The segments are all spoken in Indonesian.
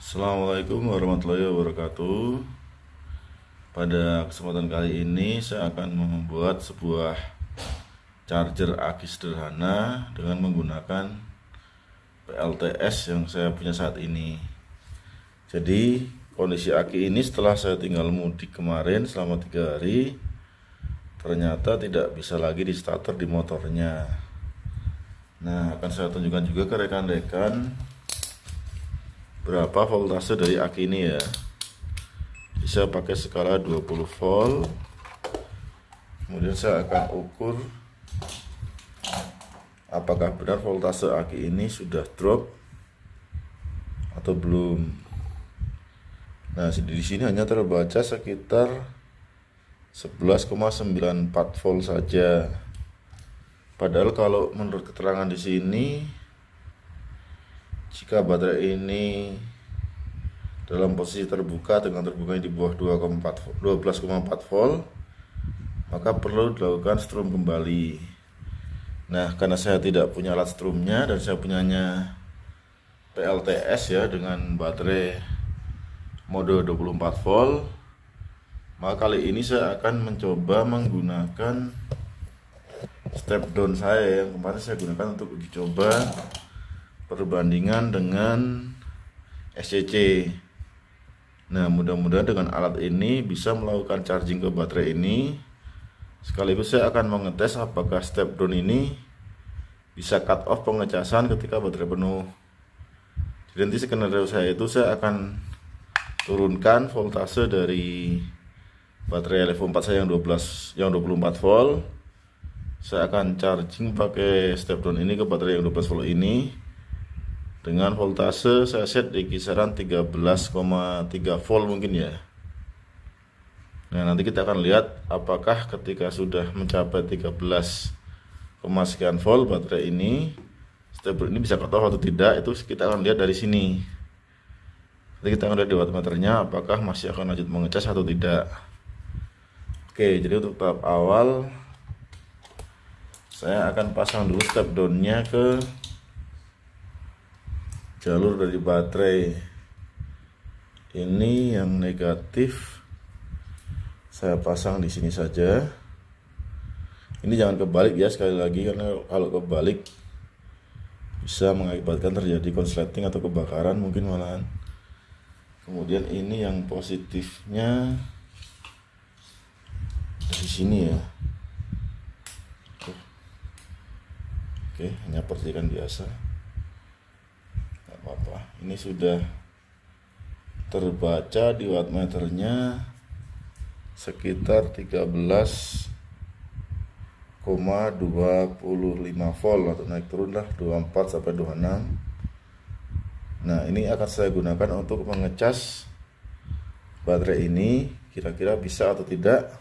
Assalamualaikum warahmatullahi wabarakatuh Pada kesempatan kali ini saya akan membuat sebuah charger aki sederhana dengan menggunakan PLTS yang saya punya saat ini Jadi kondisi aki ini setelah saya tinggal mudik kemarin selama 3 hari Ternyata tidak bisa lagi di starter di motornya Nah akan saya tunjukkan juga ke rekan-rekan berapa voltase dari aki ini ya bisa pakai skala 20 volt kemudian saya akan ukur apakah benar voltase aki ini sudah drop atau belum nah di sini hanya terbaca sekitar 11,94 volt saja padahal kalau menurut keterangan di sini jika baterai ini dalam posisi terbuka dengan terbukanya di bawah 12,4 volt maka perlu dilakukan strum kembali nah karena saya tidak punya alat strumnya dan saya punyanya PLTS ya dengan baterai mode 24 volt maka kali ini saya akan mencoba menggunakan step down saya yang kemarin saya gunakan untuk uji coba perbandingan dengan SCC. Nah, mudah-mudahan dengan alat ini bisa melakukan charging ke baterai ini. Sekaligus saya akan mengetes apakah step down ini bisa cut off pengecasan ketika baterai penuh. Jadi nanti skenario saya itu saya akan turunkan voltase dari baterai level 4 saya yang 12 yang 24 volt. Saya akan charging pakai step down ini ke baterai yang 12 volt ini dengan voltase saya set di kisaran 13,3 volt mungkin ya Nah nanti kita akan lihat apakah ketika sudah mencapai 13, sekian volt baterai ini stabil ini bisa ketahuan atau tidak itu kita akan lihat dari sini nanti kita akan lihat di wattmeternya apakah masih akan lanjut mengecas atau tidak oke jadi untuk tahap awal saya akan pasang dulu step down nya ke jalur dari baterai ini yang negatif saya pasang di sini saja ini jangan kebalik ya sekali lagi karena kalau kebalik bisa mengakibatkan terjadi konsleting atau kebakaran mungkin malahan kemudian ini yang positifnya di sini ya oke, oke hanya percikan biasa apa-apa ini sudah terbaca di wattmeternya sekitar 13,25 volt atau naik turun lah 24 sampai 26 nah ini akan saya gunakan untuk mengecas baterai ini kira-kira bisa atau tidak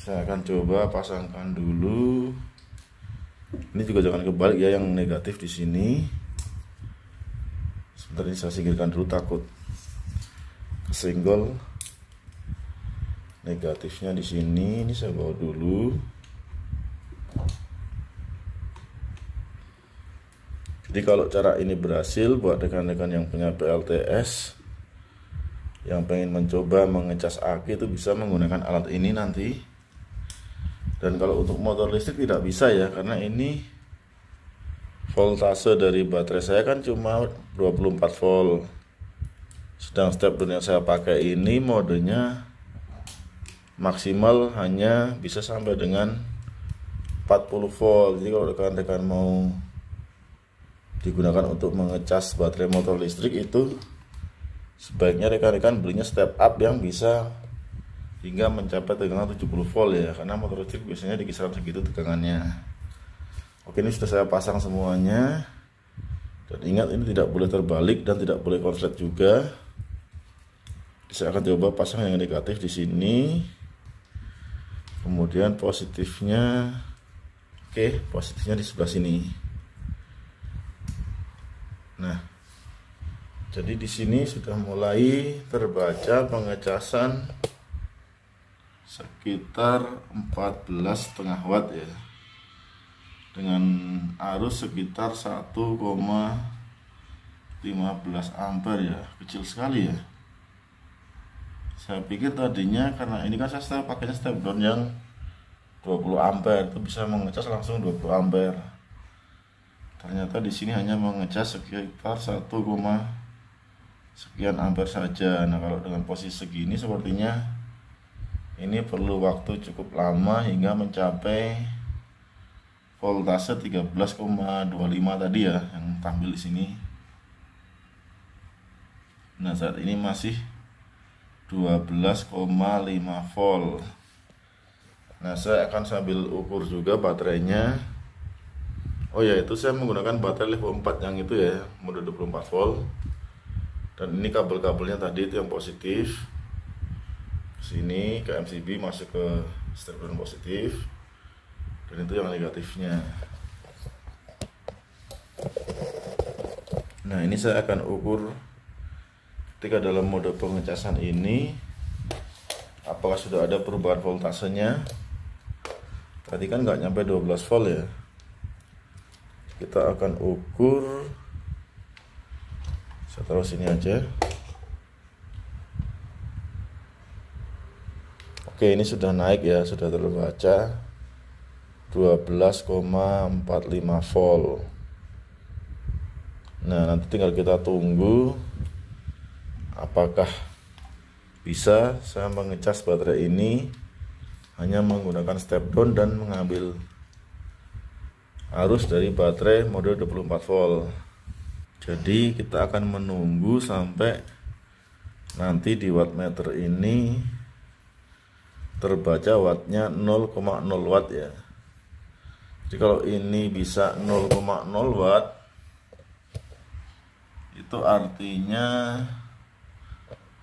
saya akan coba pasangkan dulu ini juga jangan kebalik ya yang negatif di sini tadi saya singkirkan dulu takut single negatifnya di sini ini saya bawa dulu jadi kalau cara ini berhasil buat rekan-rekan yang punya PLTS yang pengen mencoba mengecas aki itu bisa menggunakan alat ini nanti dan kalau untuk motor listrik tidak bisa ya karena ini voltase dari baterai saya kan cuma 24 volt sedang step down yang saya pakai ini modenya maksimal hanya bisa sampai dengan 40 volt jadi kalau rekan-rekan mau digunakan untuk mengecas baterai motor listrik itu sebaiknya rekan-rekan belinya step up yang bisa hingga mencapai tegangan 70 volt ya karena motor listrik biasanya di kisaran segitu tegangannya Oke ini sudah saya pasang semuanya dan ingat ini tidak boleh terbalik dan tidak boleh konslet juga saya akan coba pasang yang negatif di sini kemudian positifnya oke positifnya di sebelah sini nah jadi di sini sudah mulai terbaca pengecasan sekitar 14 setengah watt ya dengan arus sekitar 1,15 ampere ya kecil sekali ya saya pikir tadinya karena ini kan saya pakainya step down yang 20 ampere itu bisa mengecas langsung 20 ampere ternyata di sini hanya mengecas sekitar 1, sekian ampere saja nah kalau dengan posisi segini sepertinya ini perlu waktu cukup lama hingga mencapai voltase 13,25 tadi ya yang tampil di sini nah saat ini masih 12,5 volt nah saya akan sambil ukur juga baterainya oh ya itu saya menggunakan baterai level 4 yang itu ya mode 24 volt dan ini kabel-kabelnya tadi itu yang positif sini ke MCB masuk ke stributor positif dan itu yang negatifnya nah ini saya akan ukur ketika dalam mode pengecasan ini apakah sudah ada perubahan voltasenya tadi kan nggak nyampe 12 volt ya kita akan ukur saya taruh sini aja oke ini sudah naik ya sudah terbaca 12,45 volt nah nanti tinggal kita tunggu apakah bisa saya mengecas baterai ini hanya menggunakan step down dan mengambil arus dari baterai mode 24 volt jadi kita akan menunggu sampai nanti di wattmeter ini terbaca wattnya 0,0 watt ya jadi kalau ini bisa 0,0 watt itu artinya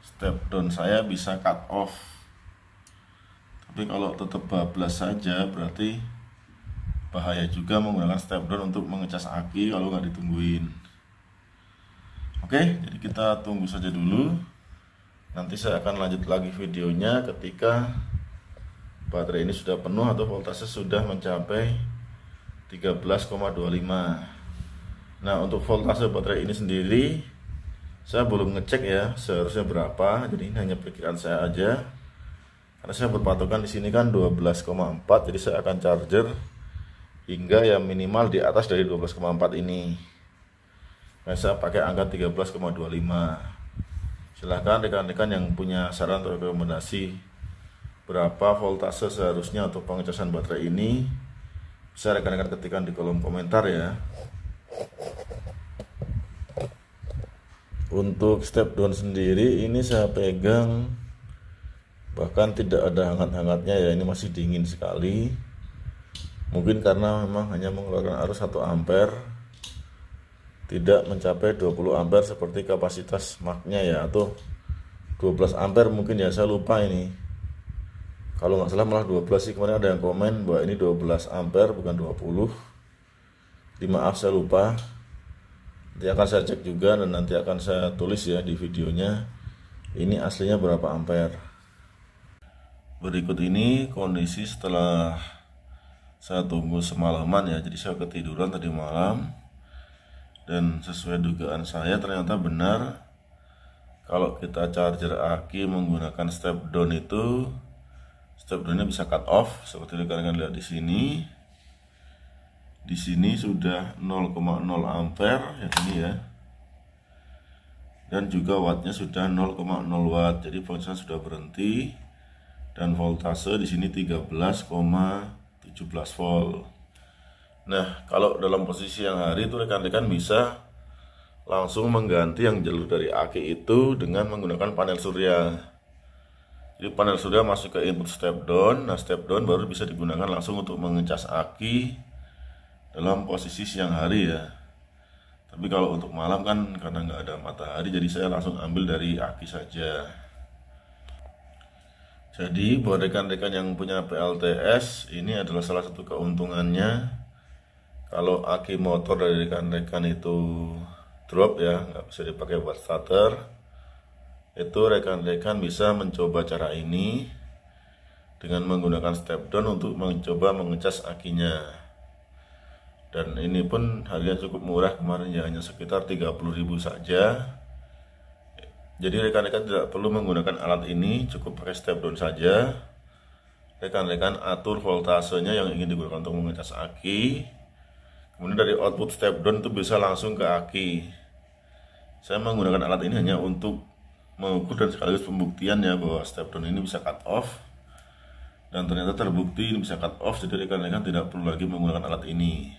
step down saya bisa cut off tapi kalau tetap bablas saja berarti bahaya juga menggunakan step down untuk mengecas aki kalau nggak ditungguin oke jadi kita tunggu saja dulu nanti saya akan lanjut lagi videonya ketika baterai ini sudah penuh atau voltase sudah mencapai 13,25 nah untuk voltase baterai ini sendiri saya belum ngecek ya seharusnya berapa jadi ini hanya perkiraan saya aja karena saya berpatokan di sini kan 12,4 jadi saya akan charger hingga yang minimal di atas dari 12,4 ini nah, saya pakai angka 13,25 silahkan rekan-rekan yang punya saran atau rekomendasi berapa voltase seharusnya untuk pengecasan baterai ini saya rekan-rekan ketikkan di kolom komentar ya untuk step down sendiri ini saya pegang bahkan tidak ada hangat-hangatnya ya ini masih dingin sekali mungkin karena memang hanya mengeluarkan arus 1 ampere tidak mencapai 20 ampere seperti kapasitas maknya ya atau 12 ampere mungkin ya saya lupa ini kalau nggak salah malah 12 sih kemarin ada yang komen bahwa ini 12 ampere bukan 20 dimaaf saya lupa nanti akan saya cek juga dan nanti akan saya tulis ya di videonya ini aslinya berapa ampere berikut ini kondisi setelah saya tunggu semalaman ya jadi saya ketiduran tadi malam dan sesuai dugaan saya ternyata benar kalau kita charger aki menggunakan step down itu setiap drone bisa cut off seperti rekan kalian lihat di sini di sini sudah 0,0 ampere yang ini ya dan juga wattnya sudah 0,0 watt jadi pulsa sudah berhenti dan voltase di sini 13,17 volt nah kalau dalam posisi yang hari itu rekan-rekan bisa langsung mengganti yang jalur dari aki itu dengan menggunakan panel surya jadi panel sudah masuk ke input step down. Nah, step down baru bisa digunakan langsung untuk mengecas aki dalam posisi siang hari ya. Tapi kalau untuk malam kan karena nggak ada matahari, jadi saya langsung ambil dari aki saja. Jadi buat rekan-rekan yang punya PLTS, ini adalah salah satu keuntungannya. Kalau aki motor dari rekan-rekan itu drop ya, nggak bisa dipakai buat starter itu rekan-rekan bisa mencoba cara ini dengan menggunakan step down untuk mencoba mengecas akinya dan ini pun harganya cukup murah kemarin ya hanya sekitar 30.000 saja jadi rekan-rekan tidak perlu menggunakan alat ini cukup pakai step down saja rekan-rekan atur voltasenya yang ingin digunakan untuk mengecas aki kemudian dari output step down itu bisa langsung ke aki saya menggunakan alat ini hanya untuk mengukur dan sekaligus pembuktian ya bahwa step down ini bisa cut off dan ternyata terbukti ini bisa cut off jadi rekan-rekan tidak perlu lagi menggunakan alat ini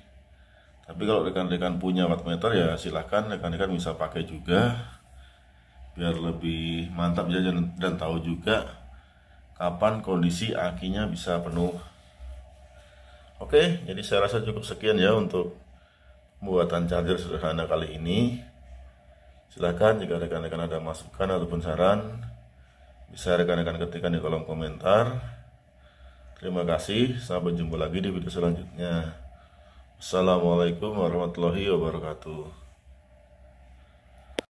tapi kalau rekan-rekan punya wattmeter ya silahkan rekan-rekan bisa pakai juga biar lebih mantap ya dan, dan tahu juga kapan kondisi akinya bisa penuh oke jadi saya rasa cukup sekian ya untuk pembuatan charger sederhana kali ini Silahkan jika rekan-rekan ada masukan ataupun saran, bisa rekan-rekan ketikkan di kolom komentar. Terima kasih, sampai jumpa lagi di video selanjutnya. Assalamualaikum warahmatullahi wabarakatuh.